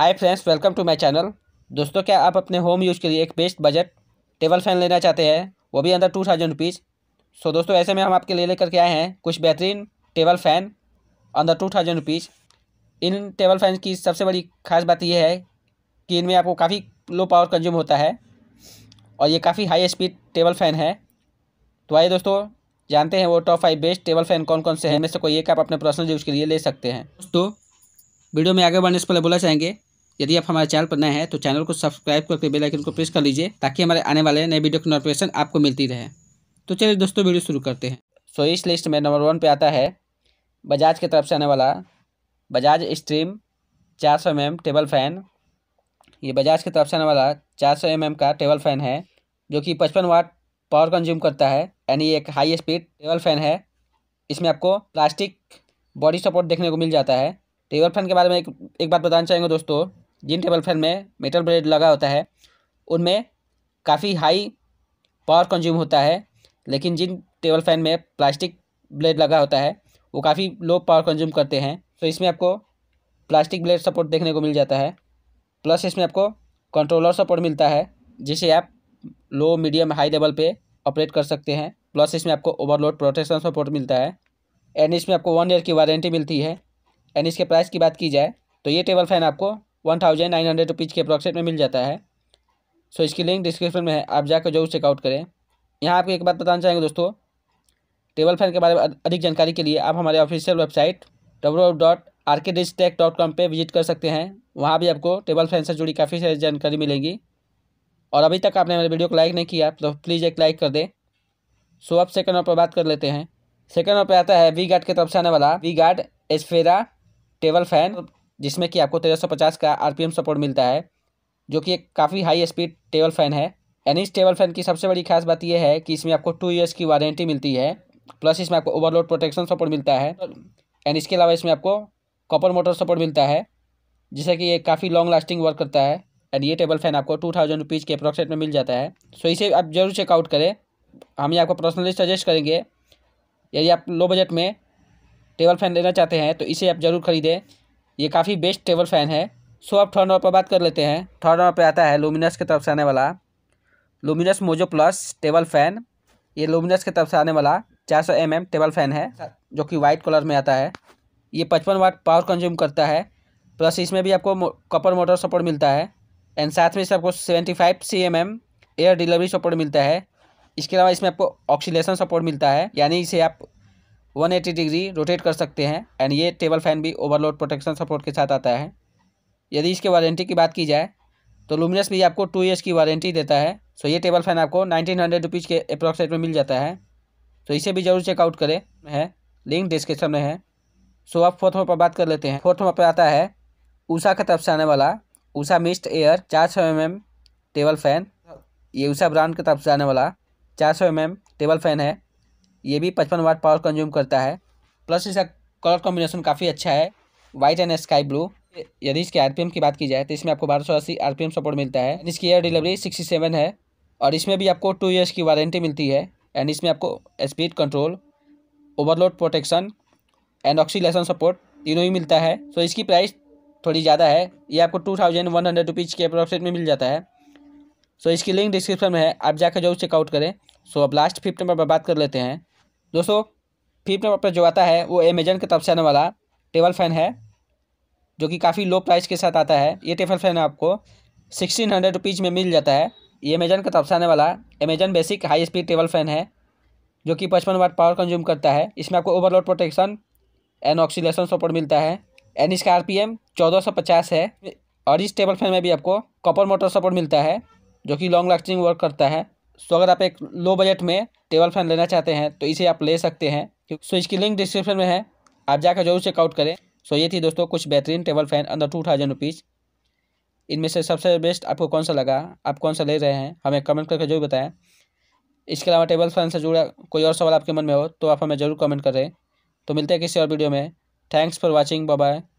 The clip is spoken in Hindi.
hi friends welcome to my channel दोस्तों क्या आप अपने होम यूज़ के लिए एक बेस्ट बजट टेबल फैन लेना चाहते हैं वो भी अंदर टू थाउजेंड रुपीज़ सो दोस्तों ऐसे में हम आपके लिए लेकर के आए हैं कुछ बेहतरीन टेबल फ़ैन अंदर टू थाउजेंड रुपीज़ इन टेबल फैन की सबसे बड़ी खास बात यह है कि इनमें आपको काफ़ी लो पावर कंज्यूम होता है और ये काफ़ी हाई स्पीड टेबल फ़ैन है तो आइए दोस्तों जानते हैं वो top five best table fan कौन कौन से हैं इनमें से कोई एक आप अपने पर्सनल यूज़ के लिए ले सकते हैं दोस्तों वीडियो में आगे बढ़ने से पहले बोला चाहेंगे यदि आप हमारे चैनल पर नए हैं तो चैनल को सब्सक्राइब करके बेल आइकन को प्रेस कर लीजिए ताकि हमारे आने वाले नए वीडियो की नोटिफिकेशन आपको मिलती रहे तो चलिए दोस्तों वीडियो शुरू करते हैं सो इस लिस्ट में नंबर वन पे आता है बजाज की तरफ से आने वाला बजाज स्ट्रीम चार सौ एम टेबल फ़ैन ये बजाज की तरफ से आने वाला चार सौ एम का टेबल फ़ैन है जो कि पचपन वाट पावर कंज्यूम करता है यानी एक हाई स्पीड टेबल फ़ैन है इसमें आपको प्लास्टिक बॉडी सपोर्ट देखने को मिल जाता है टेबल फैन के बारे में एक एक बात बताना चाहेंगे दोस्तों जिन टेबल फैन में मेटल ब्लेड लगा होता है उनमें काफ़ी हाई पावर कंज्यूम होता है लेकिन जिन टेबल फैन में प्लास्टिक ब्लेड लगा होता है वो काफ़ी लो पावर कंज्यूम करते हैं तो इसमें आपको प्लास्टिक ब्लेड सपोर्ट देखने को मिल जाता है प्लस इसमें आपको कंट्रोलर सपोर्ट मिलता है जिसे आप लो मीडियम हाई लेवल पे ऑपरेट कर सकते हैं प्लस इसमें आपको ओवरलोड प्रोटेक्शन सपोर्ट मिलता है एंड इसमें आपको वन ईयर की वारंटी मिलती है एंड इसके प्राइस की बात की जाए तो ये टेबल फैन आपको one thousand nine hundred rupees के अप्रॉक्सेट में मिल जाता है सो इसकी लिंक डिस्क्रिप्शन में है आप जाकर जरूर चेकआउट करें यहाँ आपको एक बात बताना चाहेंगे दोस्तों टेबल फैन के बारे में अधिक जानकारी के लिए आप हमारे official website W dot R K tech dot com पर विजिट कर सकते हैं वहाँ भी आपको टेबल फैन से जुड़ी काफ़ी सारी जानकारी मिलेगी और अभी तक आपने मेरे वीडियो को लाइक नहीं किया तो प्लीज़ एक लाइक कर दें सो अब सेकंड नंबर पर बात कर लेते हैं सेकंड नंबर पर आता है वी गार्ड की तरफ से आने वाला V guard Esfera table fan जिसमें कि आपको तेरह का आर सपोर्ट मिलता है जो कि एक काफ़ी हाई स्पीड टेबल फैन है एंड इस टेबल फैन की सबसे बड़ी खास बात यह है कि इसमें आपको टू ईयर्स की वारंटी मिलती है प्लस इसमें आपको ओवरलोड प्रोटेक्शन सपोर्ट मिलता है एंड इसके अलावा इसमें आपको कॉपर मोटर सपोर्ट मिलता है जिससे कि ये काफ़ी लॉन्ग लास्टिंग वर्क करता है एंड ये टेबल फैन आपको टू थाउजेंड रुपीज़ के अप्रॉक्सेट में मिल जाता है सो इसे आप जरूर चेकआउट करें हम ये आपको पर्सनली सजेस्ट करेंगे यदि आप लो बजट में टेबल फैन लेना चाहते हैं तो इसे आप ज़रूर खरीदें ये काफ़ी बेस्ट टेबल फ़ैन है सो अब थर्ड नंबर पर बात कर लेते हैं थर्ड नंबर पर आता है लुमिनस की तरफ से आने वाला Luminous Mojo plus table fan ये लुमिनस की तरफ से आने वाला चार सौ एम एम टेबल फ़ैन है जो कि वाइट कलर में आता है ये पचपन वाट पावर कंज्यूम करता है प्लस इसमें भी आपको कपर मोटर सपोर्ट मिलता है एंड साथ में इससे आपको seventy five C M M air delivery support मिलता है इसके अलावा इसमें आपको ऑक्सीलेशन सपोर्ट मिलता है यानी इसे आप 180 डिग्री रोटेट कर सकते हैं एंड ये टेबल फैन भी ओवरलोड प्रोटेक्शन सपोर्ट के साथ आता है यदि इसके वारंटी की बात की जाए तो लुमिनस भी आपको टू ईयर्स की वारंटी देता है सो ये टेबल फैन आपको नाइनटीन हंड्रेड रुपीज़ के अप्रॉक्सीमेट में मिल जाता है तो इसे भी जरूर चेकआउट करें है लिंक डिस्क्रिप्शन में है सो आप फोर्थ पर बात कर लेते हैं फोर्थ पर आता है ऊषा का तरफ से आने वाला ऊषा मिस्ट एयर चार सौ एम एम टेबल फैन ये ऊषा ब्रांड की तरफ से आने वाला चार सौ एम एम टेबल फैन है ये भी पचपन वाट पावर कंज्यूम करता है प्लस इसका कलर कॉम्बिनेशन काफ़ी अच्छा है वाइट एंड स्काई ब्लू यदि इसके आर की बात की जाए तो इसमें आपको बारह सौ अस्सी आर सपोर्ट मिलता है इसकी एयर डिलीवरी सिक्सटी सेवन है और इसमें भी आपको टू ईयर्स की वारंटी मिलती है एंड इसमें आपको speed control overload protection and oscillation support तीनों ही मिलता है सो so, इसकी प्राइस थोड़ी ज़्यादा है ये आपको two thousand one hundred rupees के अप्रोक्सीट में मिल जाता है सो so, इसकी लिंक डिस्क्रिप्शन में है आप जाकर जो चेकआउट करें सो so, अब लास्ट फिफ्ट नंबर पर बात कर लेते हैं दोस्तों फिफ्थ नंबर पर जो आता है वो अमेजन की तरफ से आने वाला टेबल फैन है जो कि काफ़ी लो प्राइस के साथ आता है ये टेबल फैन आपको सिक्सटीन हंड्रेड रुपीज़ में मिल जाता है ये अमेजन का तरफ से आने वाला Amazon basic high speed table fan है जो कि पचपन वाट पावर कंज्यूम करता है इसमें आपको overload protection and oscillation support मिलता है एंड इसका आर पी एम चौदह सौ पचास है और इस टेबल फैन में भी आपको कॉपर मोटर सपोर्ट मिलता है जो कि लॉन्ग लास्टिंग वर्क करता है सो अगर आप एक लो बजट में टेबल फैन लेना चाहते हैं तो इसे आप ले सकते हैं सो इसकी लिंक डिस्क्रिप्शन में है आप जाकर जरूर चेकआउट करें सो ये थी दोस्तों कुछ बेहतरीन टेबल फैन अंदर टू थाउजेंड रुपीज़ इनमें से सबसे बेस्ट आपको कौन सा लगा आप कौन सा ले रहे हैं हमें कमेंट करके जरूर बताएं इसके अलावा टेबल फैन से जुड़ा कोई और सवाल आपके मन में हो तो आप हमें ज़रूर कमेंट करें तो मिलते हैं किसी और वीडियो में थैंक्स फॉर वॉचिंग बाय